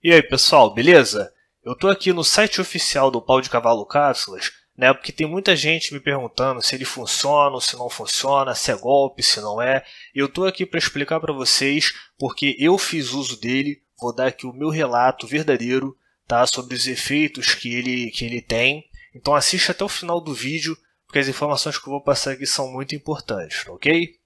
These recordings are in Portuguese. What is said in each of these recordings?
E aí pessoal, beleza? Eu estou aqui no site oficial do pau de cavalo cápsulas, né? Porque tem muita gente me perguntando se ele funciona, se não funciona, se é golpe, se não é. Eu estou aqui para explicar para vocês porque eu fiz uso dele. Vou dar aqui o meu relato verdadeiro, tá? Sobre os efeitos que ele que ele tem. Então assiste até o final do vídeo, porque as informações que eu vou passar aqui são muito importantes, ok?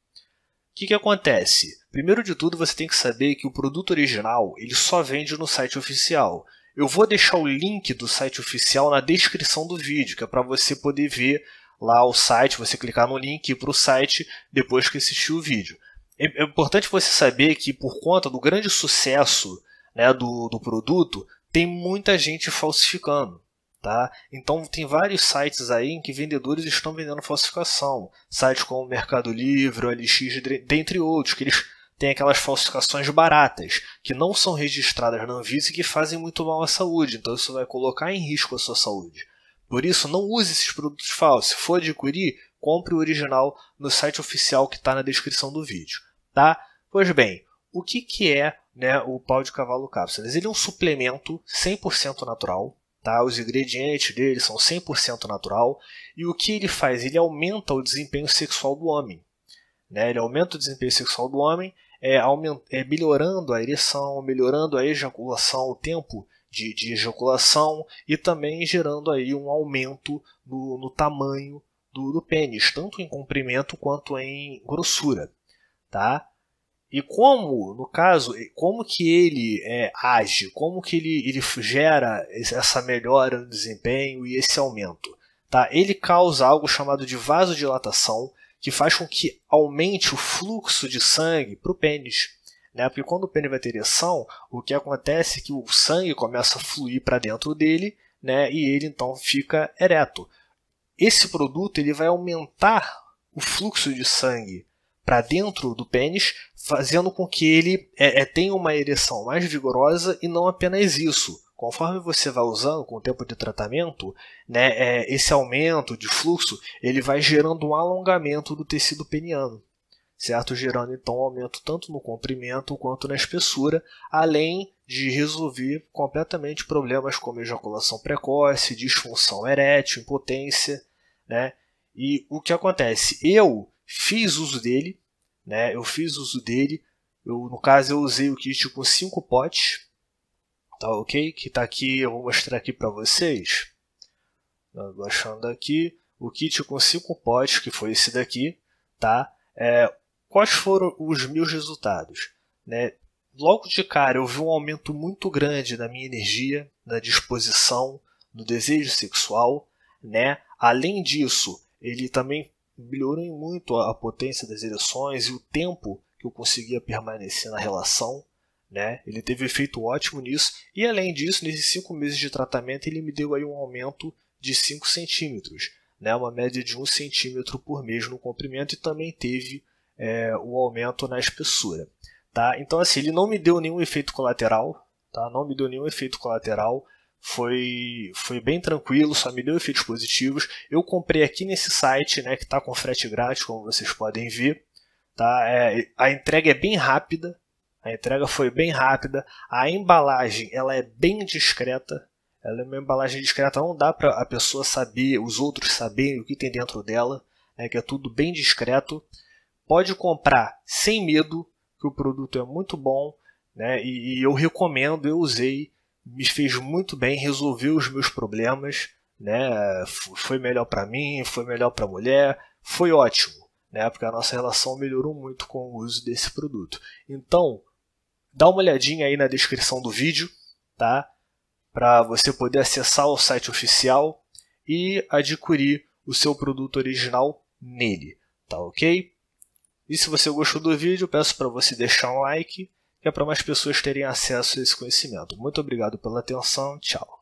O que, que acontece? Primeiro de tudo, você tem que saber que o produto original ele só vende no site oficial. Eu vou deixar o link do site oficial na descrição do vídeo, que é para você poder ver lá o site, você clicar no link e ir para o site depois que assistir o vídeo. É, é importante você saber que, por conta do grande sucesso né, do, do produto, tem muita gente falsificando. Tá? Então tem vários sites aí em que vendedores estão vendendo falsificação. Sites como Mercado Livre, OLX, dentre outros, que eles têm aquelas falsificações baratas, que não são registradas na Anvisa e que fazem muito mal à saúde. Então isso vai colocar em risco a sua saúde. Por isso, não use esses produtos falsos. Se for adquirir, compre o original no site oficial que está na descrição do vídeo. Tá? Pois bem, o que, que é né, o pau de cavalo cápsulas? Ele é um suplemento 100% natural, Tá? Os ingredientes dele são 100% natural e o que ele faz? Ele aumenta o desempenho sexual do homem. Né? Ele aumenta o desempenho sexual do homem, é, aumenta, é, melhorando a ereção, melhorando a ejaculação, o tempo de, de ejaculação e também gerando aí um aumento no, no tamanho do, do, pênis, tanto em comprimento quanto em grossura. Tá? E como, no caso, como que ele é, age, como que ele, ele gera essa melhora no desempenho e esse aumento? Tá? Ele causa algo chamado de vasodilatação, que faz com que aumente o fluxo de sangue para o pênis. Né? Porque quando o pênis vai ter ereção, o que acontece é que o sangue começa a fluir para dentro dele né? e ele então fica ereto. Esse produto ele vai aumentar o fluxo de sangue para dentro do pênis, fazendo com que ele é, é, tenha uma ereção mais vigorosa e não apenas isso. Conforme você vai usando com o tempo de tratamento, né, é, esse aumento de fluxo ele vai gerando um alongamento do tecido peniano, certo? Gerando então um aumento tanto no comprimento quanto na espessura, além de resolver completamente problemas como ejaculação precoce, disfunção erétil, impotência, né? E o que acontece? Eu fiz uso dele, né? Eu fiz uso dele. Eu, no caso, eu usei o kit com 5 potes, tá ok? Que tá aqui, eu vou mostrar aqui para vocês. Baixando aqui, o kit com 5 potes, que foi esse daqui, tá? É, quais foram os meus resultados? Né? Logo de cara, eu vi um aumento muito grande na minha energia, na disposição, no desejo sexual, né? Além disso, ele também melhorou muito a potência das ereções e o tempo que eu conseguia permanecer na relação. Né? Ele teve efeito ótimo nisso. E além disso, nesses cinco meses de tratamento, ele me deu aí um aumento de 5 centímetros, né? uma média de 1 um centímetro por mês no comprimento e também teve é, o aumento na espessura. Tá? Então, assim, ele não me deu nenhum efeito colateral, tá? não me deu nenhum efeito colateral foi, foi bem tranquilo, só me deu efeitos positivos. Eu comprei aqui nesse site, né, que está com frete grátis, como vocês podem ver. Tá? É, a entrega é bem rápida, a entrega foi bem rápida, a embalagem ela é bem discreta, ela é uma embalagem discreta, não dá para a pessoa saber, os outros saberem o que tem dentro dela, né, que é tudo bem discreto. Pode comprar sem medo, que o produto é muito bom, né, e, e eu recomendo, eu usei, me fez muito bem, resolveu os meus problemas, né? Foi melhor para mim, foi melhor para a mulher, foi ótimo, né? Porque a nossa relação melhorou muito com o uso desse produto. Então, dá uma olhadinha aí na descrição do vídeo, tá? Para você poder acessar o site oficial e adquirir o seu produto original nele, tá OK? E se você gostou do vídeo, peço para você deixar um like que é para mais pessoas terem acesso a esse conhecimento. Muito obrigado pela atenção, tchau.